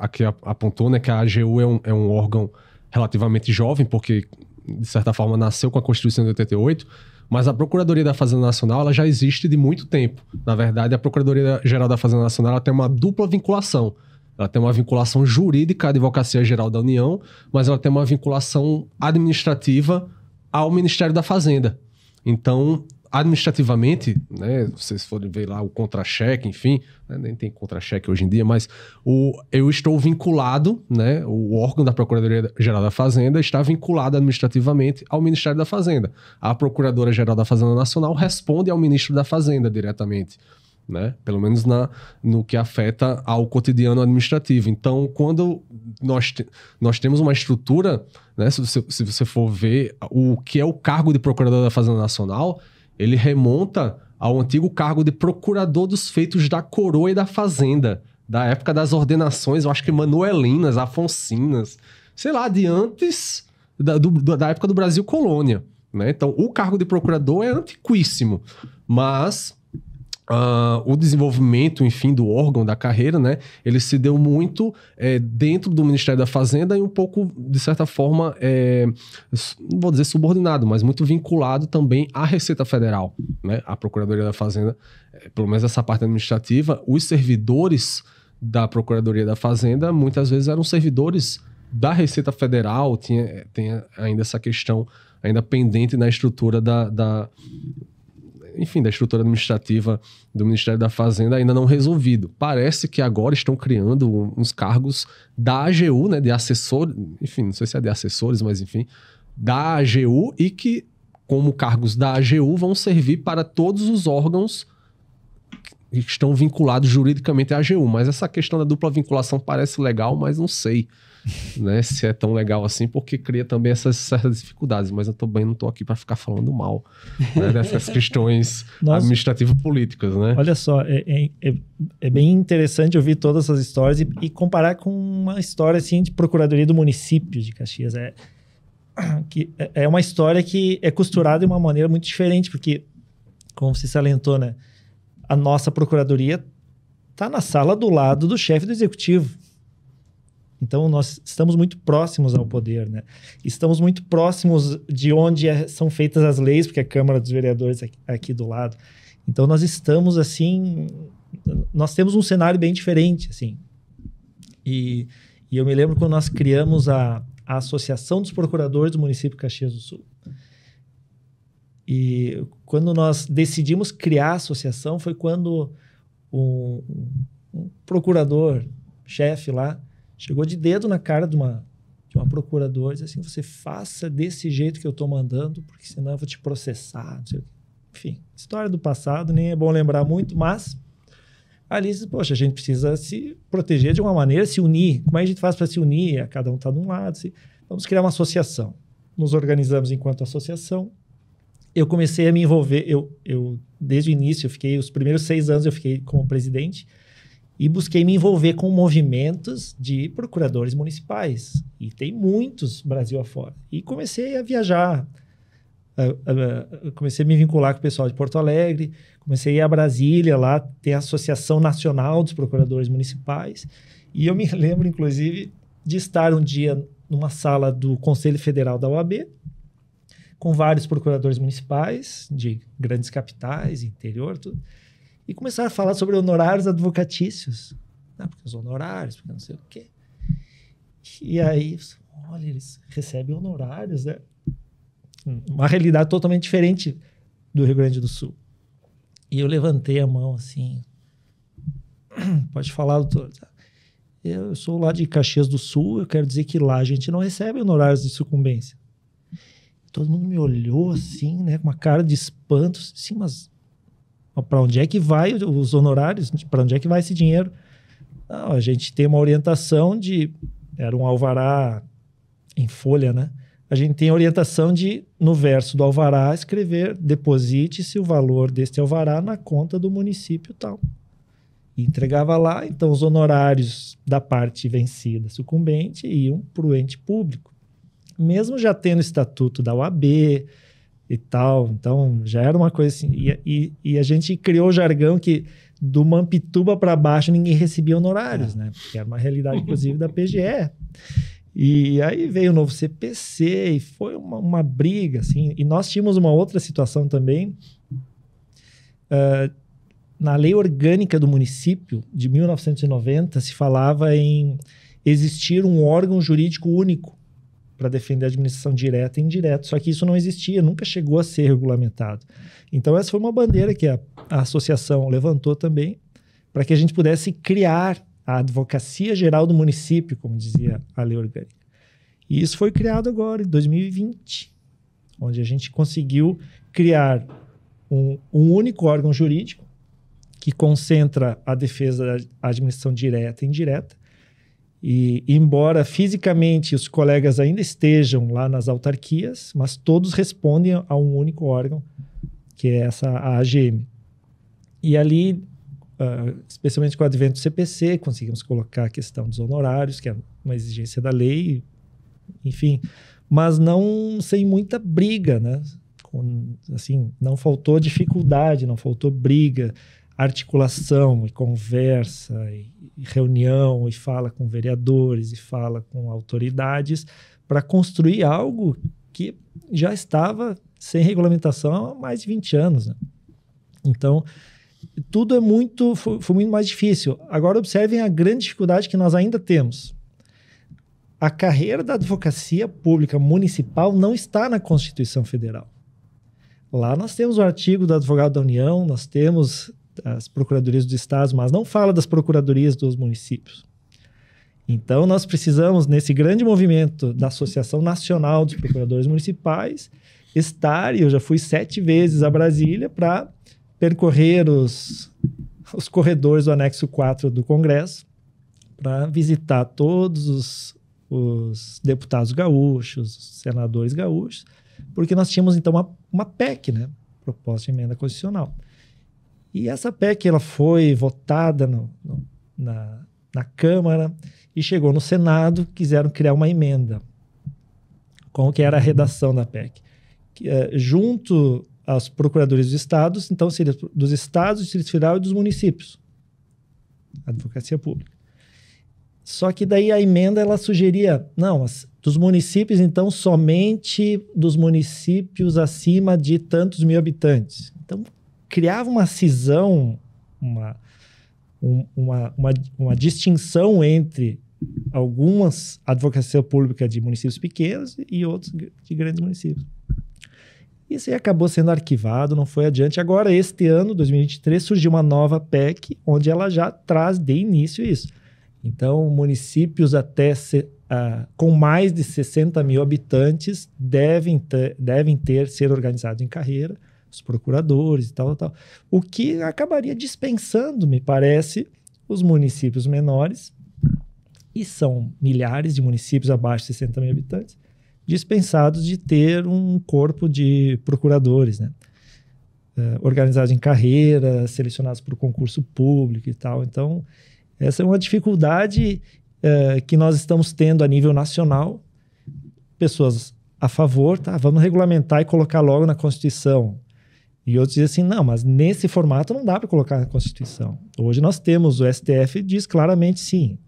aqui apontou né, que a AGU é um, é um órgão relativamente jovem, porque, de certa forma, nasceu com a Constituição de 88 mas a Procuradoria da Fazenda Nacional ela já existe de muito tempo. Na verdade, a Procuradoria Geral da Fazenda Nacional ela tem uma dupla vinculação. Ela tem uma vinculação jurídica à Advocacia Geral da União, mas ela tem uma vinculação administrativa ao Ministério da Fazenda. Então, administrativamente, né, vocês forem ver lá o contra-cheque, enfim, né, nem tem contra-cheque hoje em dia, mas o, eu estou vinculado, né, o órgão da Procuradoria-Geral da Fazenda está vinculado administrativamente ao Ministério da Fazenda. A Procuradora-Geral da Fazenda Nacional responde ao Ministro da Fazenda diretamente. Né? Pelo menos na, no que afeta ao cotidiano administrativo. Então, quando nós, te, nós temos uma estrutura, né? se, você, se você for ver o que é o cargo de procurador da Fazenda Nacional, ele remonta ao antigo cargo de procurador dos feitos da coroa e da fazenda, da época das ordenações, eu acho que manuelinas, afonsinas, sei lá, de antes da, do, da época do Brasil colônia. Né? Então, o cargo de procurador é antiquíssimo, mas Uh, o desenvolvimento, enfim, do órgão, da carreira, né? Ele se deu muito é, dentro do Ministério da Fazenda e um pouco, de certa forma, é, não vou dizer subordinado, mas muito vinculado também à Receita Federal, né? À Procuradoria da Fazenda, é, pelo menos essa parte administrativa, os servidores da Procuradoria da Fazenda muitas vezes eram servidores da Receita Federal, tinha, tem ainda essa questão ainda pendente na estrutura da, da enfim, da estrutura administrativa do Ministério da Fazenda ainda não resolvido. Parece que agora estão criando uns cargos da AGU, né, de assessor, enfim, não sei se é de assessores, mas enfim, da AGU e que como cargos da AGU vão servir para todos os órgãos que estão vinculados juridicamente à AGU, mas essa questão da dupla vinculação parece legal, mas não sei né? Se é tão legal assim, porque cria também essas certas dificuldades. Mas eu também não estou aqui para ficar falando mal né? dessas questões administrativo-políticas, né? Olha só, é, é, é, é, bem interessante ouvir todas essas histórias e, e, comparar com uma história assim de procuradoria do município de Caxias. É, que é, é uma história que é costurada de uma maneira muito diferente, porque, como você salientou, né? A nossa procuradoria está na sala do lado do chefe do executivo. Então, nós estamos muito próximos ao poder, né? Estamos muito próximos de onde é, são feitas as leis, porque a Câmara dos Vereadores é aqui do lado. Então, nós estamos, assim... Nós temos um cenário bem diferente, assim. E, e eu me lembro quando nós criamos a, a Associação dos Procuradores do município de Caxias do Sul. E quando nós decidimos criar a associação foi quando um, um procurador, chefe lá, Chegou de dedo na cara de uma, de uma procuradora e disse assim: você faça desse jeito que eu estou mandando, porque senão eu vou te processar. Enfim, história do passado, nem é bom lembrar muito, mas ali disse poxa, a gente precisa se proteger de uma maneira, se unir. Como é que a gente faz para se unir? É, cada um está de um lado. Vamos criar uma associação. Nos organizamos enquanto associação. Eu comecei a me envolver, eu, eu desde o início, eu fiquei os primeiros seis anos eu fiquei como presidente e busquei me envolver com movimentos de procuradores municipais. E tem muitos Brasil afora. E comecei a viajar. Uh, uh, comecei a me vincular com o pessoal de Porto Alegre, comecei a ir a Brasília, lá tem a Associação Nacional dos Procuradores Municipais. E eu me lembro, inclusive, de estar um dia numa sala do Conselho Federal da OAB, com vários procuradores municipais de grandes capitais, interior, tudo. E começaram a falar sobre honorários advocatícios. Ah, porque os honorários, porque não sei o quê. E aí, olha, eles recebem honorários, né? Uma realidade totalmente diferente do Rio Grande do Sul. E eu levantei a mão assim. Pode falar, doutor. Tá? Eu sou lá de Caxias do Sul, eu quero dizer que lá a gente não recebe honorários de sucumbência. Todo mundo me olhou assim, né, com uma cara de espanto, assim, mas para onde é que vai os honorários, para onde é que vai esse dinheiro? Não, a gente tem uma orientação de. Era um alvará em folha, né? A gente tem a orientação de, no verso do alvará, escrever: deposite-se o valor deste alvará na conta do município tal. E entregava lá, então os honorários da parte vencida, sucumbente, iam para o ente público. Mesmo já tendo o estatuto da UAB, e tal. Então, já era uma coisa assim. E, e, e a gente criou o jargão que do Mampituba para baixo ninguém recebia honorários, é. né? Porque era uma realidade, inclusive, da PGE. E aí veio o novo CPC e foi uma, uma briga, assim. E nós tínhamos uma outra situação também. Uh, na lei orgânica do município, de 1990, se falava em existir um órgão jurídico único para defender a administração direta e indireta. Só que isso não existia, nunca chegou a ser regulamentado. Então, essa foi uma bandeira que a, a associação levantou também, para que a gente pudesse criar a Advocacia Geral do Município, como dizia a lei orgânica. E isso foi criado agora, em 2020, onde a gente conseguiu criar um, um único órgão jurídico que concentra a defesa da administração direta e indireta e, embora fisicamente os colegas ainda estejam lá nas autarquias, mas todos respondem a um único órgão, que é essa a AGM. E ali, uh, especialmente com o advento do CPC, conseguimos colocar a questão dos honorários, que é uma exigência da lei, enfim, mas não sem muita briga, né? Com, assim, não faltou dificuldade, não faltou briga articulação e conversa e, reunião e fala com vereadores e fala com autoridades para construir algo que já estava sem regulamentação há mais de 20 anos. Né? Então, tudo é muito, foi, foi muito mais difícil. Agora observem a grande dificuldade que nós ainda temos. A carreira da advocacia pública municipal não está na Constituição Federal. Lá nós temos o artigo do advogado da União, nós temos as procuradorias dos estados, mas não fala das procuradorias dos municípios. Então, nós precisamos, nesse grande movimento da Associação Nacional dos Procuradores Municipais, estar, e eu já fui sete vezes a Brasília, para percorrer os, os corredores do anexo 4 do Congresso, para visitar todos os, os deputados gaúchos, os senadores gaúchos, porque nós tínhamos, então, uma, uma PEC, né? Proposta de Emenda Constitucional e essa PEC ela foi votada no, no, na, na Câmara e chegou no Senado, quiseram criar uma emenda com que era a redação da PEC. Que, eh, junto às procuradores dos estados, então seria dos estados, do Distrito Federal e dos municípios. Advocacia Pública. Só que daí a emenda ela sugeria, não, as, dos municípios, então somente dos municípios acima de tantos mil habitantes. Então criava uma cisão, uma, um, uma, uma, uma distinção entre algumas advocacia pública é de municípios pequenos e outros de grandes municípios. Isso aí acabou sendo arquivado, não foi adiante. Agora, este ano, 2023, surgiu uma nova PEC, onde ela já traz de início isso. Então, municípios até se, ah, com mais de 60 mil habitantes devem ter, devem ter ser organizados em carreira os procuradores e tal, tal, o que acabaria dispensando, me parece, os municípios menores, e são milhares de municípios abaixo de 60 mil habitantes, dispensados de ter um corpo de procuradores, né? Eh, organizados em carreira, selecionados por concurso público e tal. Então, essa é uma dificuldade eh, que nós estamos tendo a nível nacional. Pessoas a favor, tá? Vamos regulamentar e colocar logo na Constituição e outros dizem assim, não, mas nesse formato não dá para colocar na Constituição. Hoje nós temos, o STF diz claramente sim.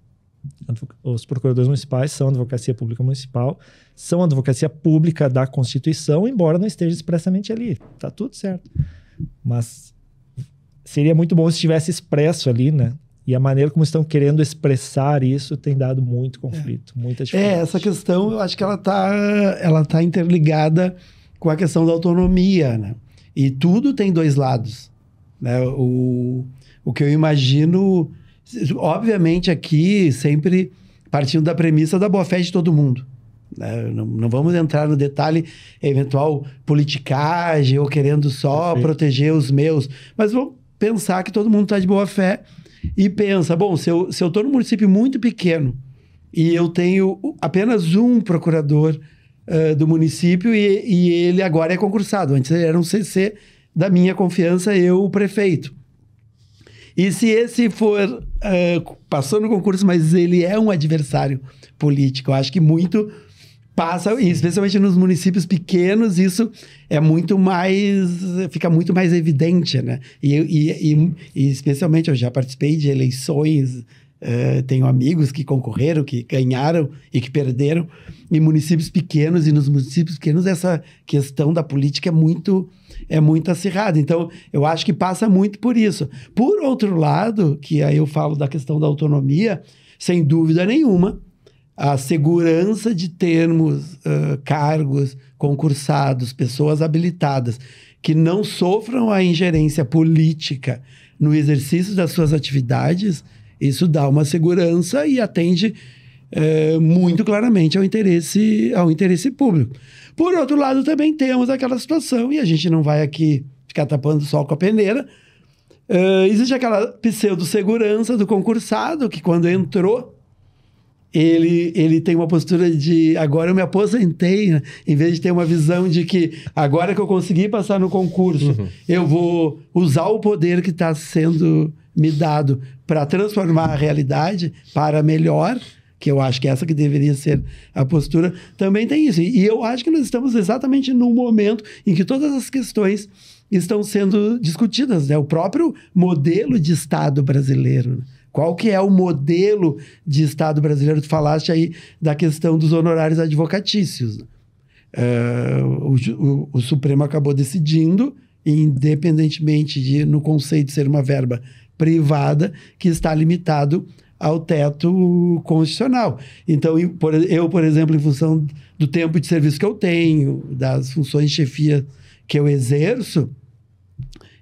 Os procuradores municipais são advocacia pública municipal, são advocacia pública da Constituição, embora não esteja expressamente ali. está tudo certo. Mas seria muito bom se estivesse expresso ali, né? E a maneira como estão querendo expressar isso tem dado muito conflito, é. muita dificuldade. É, essa questão eu acho que ela está ela tá interligada com a questão da autonomia, né? E tudo tem dois lados. Né? O, o que eu imagino, obviamente, aqui sempre partindo da premissa da boa fé de todo mundo. Né? Não, não, vamos entrar no detalhe eventual politicagem ou querendo só Perfeito. proteger os meus, mas vamos pensar que todo mundo está de boa fé e pensa: bom, se eu estou num município muito pequeno e eu tenho apenas um procurador eh, do município e, e, ele agora é concursado. Antes ele era um CC da minha confiança, eu, o prefeito. E se esse for, uh, passou no concurso, mas ele é um adversário político, eu acho que muito passa, especialmente nos municípios pequenos, isso é muito mais, fica muito mais evidente, né? E, e, e, e especialmente eu já participei de eleições Uh, tenho amigos que concorreram, que ganharam e que perderam em municípios pequenos e nos municípios pequenos essa questão da política é muito é muito acirrada. Então eu acho que passa muito por isso. Por outro lado, que aí eu falo da questão da autonomia, sem dúvida nenhuma, a segurança de termos uh, cargos concursados, pessoas habilitadas que não sofram a ingerência política no exercício das suas atividades isso dá uma segurança e atende é, muito claramente ao interesse, ao interesse público. Por outro lado, também temos aquela situação, e a gente não vai aqui ficar tapando o sol com a peneira. Eh, existe aquela pseudo-segurança do concursado que, quando entrou, ele, ele tem uma postura de agora eu me aposentei, né? em vez de ter uma visão de que agora que eu consegui passar no concurso, uhum. eu vou usar o poder que está sendo me dado para transformar a realidade para melhor, que eu acho que é essa que deveria ser a postura, também tem isso. E eu acho que nós estamos exatamente num momento em que todas as questões estão sendo discutidas, né? O próprio modelo de Estado brasileiro. Né? Qual que é o modelo de Estado brasileiro? Tu falaste aí da questão dos honorários advocatícios. É, o, o, o, Supremo acabou decidindo, independentemente de, no conceito, ser uma verba privada, que está limitado ao teto constitucional. Então, eu, por, eu, por exemplo, em função do tempo de serviço que eu tenho, das funções de chefia que eu exerço,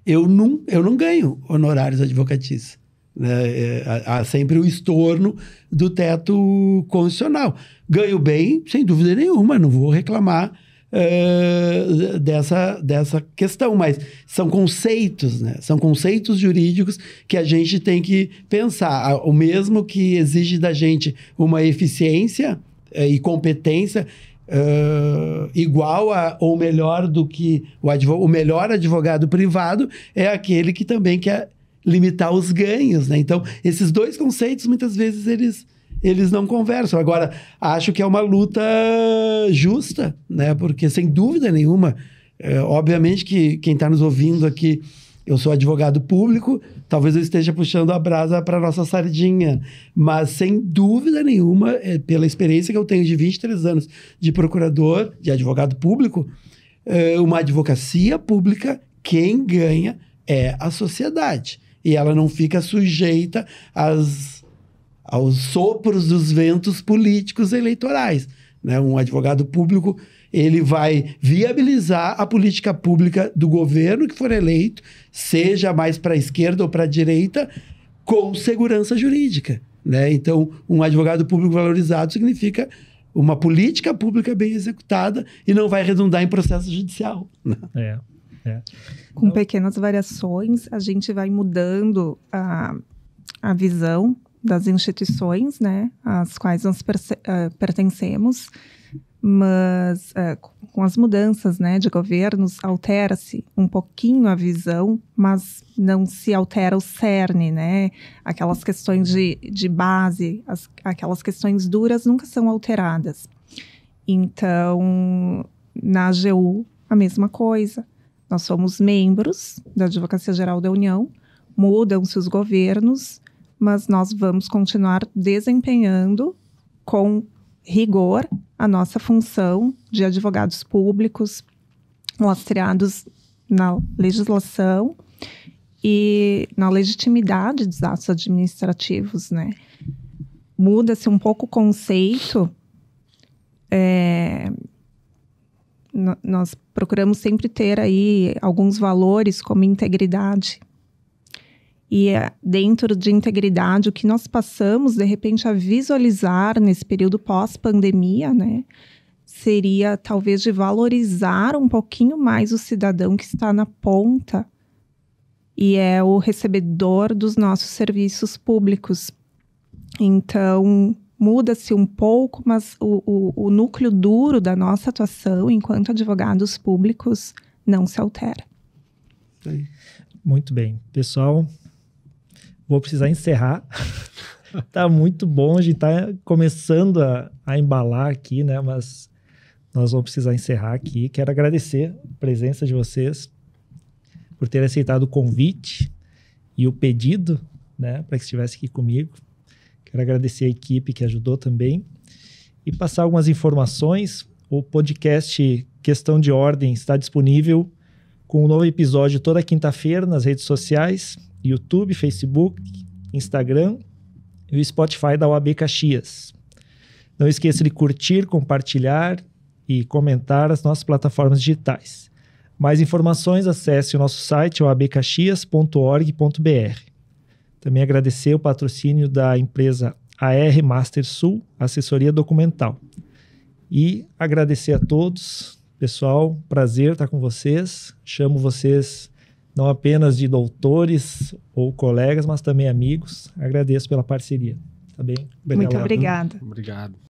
eu não, eu não ganho honorários advocatícios. Né? É, há sempre o estorno do teto constitucional. Ganho bem, sem dúvida nenhuma, não vou reclamar é, dessa, dessa questão, mas são conceitos, né? são conceitos jurídicos que a gente tem que pensar. O mesmo que exige da gente uma eficiência é, e competência, Uh, igual a, ou melhor do que o, o melhor advogado privado é aquele que também quer limitar os ganhos, né? Então, esses dois conceitos, muitas vezes, eles, eles não conversam. Agora, acho que é uma luta justa, né? Porque, sem dúvida nenhuma, é, obviamente que quem está nos ouvindo aqui, eu sou advogado público, talvez eu esteja puxando a brasa para nossa sardinha, mas sem dúvida nenhuma, é, pela experiência que eu tenho de 23 anos de procurador, de advogado público, é, uma advocacia pública, quem ganha é a sociedade e ela não fica sujeita às, aos sopros dos ventos políticos eleitorais. Né? Um advogado público ele vai viabilizar a política pública do governo que for eleito, seja mais para a esquerda ou para a direita, com segurança jurídica. Né? Então, um advogado público valorizado significa uma política pública bem executada e não vai redundar em processo judicial. Né? É. É. Com então, pequenas variações, a gente vai mudando a, a visão das instituições, né, às quais nós eh, pertencemos, mas eh, com as mudanças, né, de governos altera-se um pouquinho a visão, mas não se altera o cerne, né, aquelas questões de, de base, as, aquelas questões duras nunca são alteradas. Então, na AGU, a mesma coisa. Nós somos membros da Advocacia Geral da União, mudam-se os governos, mas nós vamos continuar desempenhando com rigor a nossa função de advogados públicos, lastreados na legislação e na legitimidade dos atos administrativos, né? Muda-se um pouco o conceito é, nós procuramos sempre ter aí alguns valores como integridade. E é dentro de integridade, o que nós passamos, de repente, a visualizar nesse período pós-pandemia, né? Seria talvez de valorizar um pouquinho mais o cidadão que está na ponta e é o recebedor dos nossos serviços públicos. Então, muda-se um pouco, mas o, o, o núcleo duro da nossa atuação enquanto advogados públicos não se altera. Sim. Muito bem. Pessoal, vou precisar encerrar. tá muito bom, a gente está começando a, a, embalar aqui, né? Mas nós vamos precisar encerrar aqui. Quero agradecer a presença de vocês por terem aceitado o convite e o pedido, né, para que estivesse aqui comigo. Quero agradecer a equipe que ajudou também e passar algumas informações. O podcast Questão de Ordem está disponível com um novo episódio toda quinta-feira nas redes sociais: YouTube, Facebook, Instagram e o Spotify da UAB Caxias. Não esqueça de curtir, compartilhar e comentar as nossas plataformas digitais. Mais informações, acesse o nosso site, oabcaxias.org.br. Também agradecer o patrocínio da empresa AR Master Sul, assessoria documental. E agradecer a todos. Pessoal, prazer estar com vocês. Chamo vocês não apenas de doutores ou colegas, mas também amigos. Agradeço pela parceria. Tá bem? Obrigado. Muito obrigada. Obrigado.